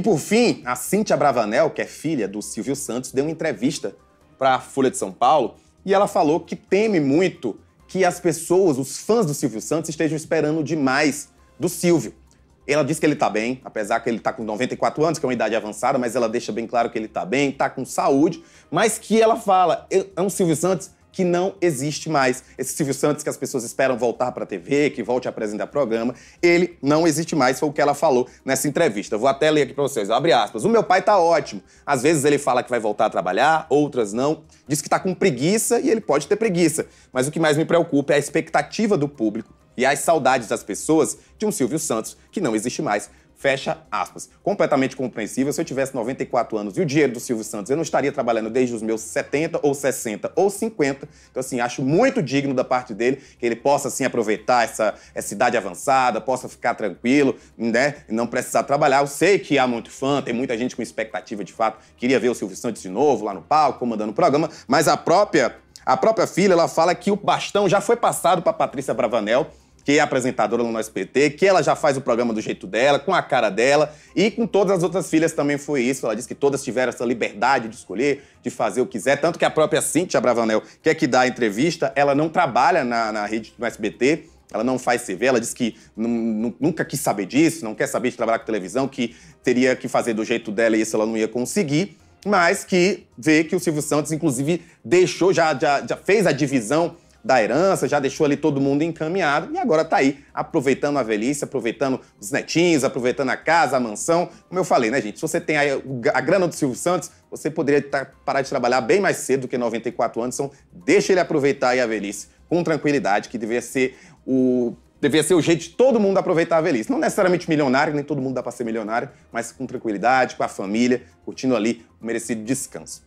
E por fim, a Cíntia Bravanel, que é filha do Silvio Santos, deu uma entrevista para a Folha de São Paulo e ela falou que teme muito que as pessoas, os fãs do Silvio Santos, estejam esperando demais do Silvio. Ela diz que ele está bem, apesar que ele está com 94 anos, que é uma idade avançada, mas ela deixa bem claro que ele está bem, está com saúde, mas que ela fala, é um Silvio Santos que não existe mais. Esse Silvio Santos que as pessoas esperam voltar para a TV, que volte a apresentar programa, ele não existe mais, foi o que ela falou nessa entrevista. vou até ler aqui para vocês, abre aspas. O meu pai tá ótimo. Às vezes ele fala que vai voltar a trabalhar, outras não. Diz que está com preguiça e ele pode ter preguiça. Mas o que mais me preocupa é a expectativa do público e as saudades das pessoas de um Silvio Santos que não existe mais. Fecha aspas. Completamente compreensível. Se eu tivesse 94 anos e o dinheiro do Silvio Santos, eu não estaria trabalhando desde os meus 70 ou 60 ou 50. Então, assim, acho muito digno da parte dele que ele possa, assim, aproveitar essa, essa idade avançada, possa ficar tranquilo, né? E não precisar trabalhar. Eu sei que há muito fã, tem muita gente com expectativa de fato. Queria ver o Silvio Santos de novo lá no palco, comandando o programa, mas a própria. A própria filha, ela fala que o bastão já foi passado para Patrícia Bravanel, que é apresentadora no nosso que ela já faz o programa do jeito dela, com a cara dela, e com todas as outras filhas também foi isso. Ela disse que todas tiveram essa liberdade de escolher, de fazer o que quiser, tanto que a própria Cintia Bravanel, que é que dá a entrevista, ela não trabalha na, na rede do SBT, ela não faz CV, ela disse que nunca quis saber disso, não quer saber de trabalhar com televisão, que teria que fazer do jeito dela e isso ela não ia conseguir, mas que vê que o Silvio Santos, inclusive, deixou, já, já, já fez a divisão da herança, já deixou ali todo mundo encaminhado e agora está aí aproveitando a velhice, aproveitando os netinhos, aproveitando a casa, a mansão. Como eu falei, né, gente? Se você tem a grana do Silvio Santos, você poderia tá, parar de trabalhar bem mais cedo do que 94 anos, então deixa ele aproveitar a velhice com tranquilidade, que deveria ser o deveria ser o jeito de todo mundo aproveitar a velhice. Não necessariamente milionário, nem todo mundo dá para ser milionário, mas com tranquilidade, com a família, curtindo ali o merecido descanso.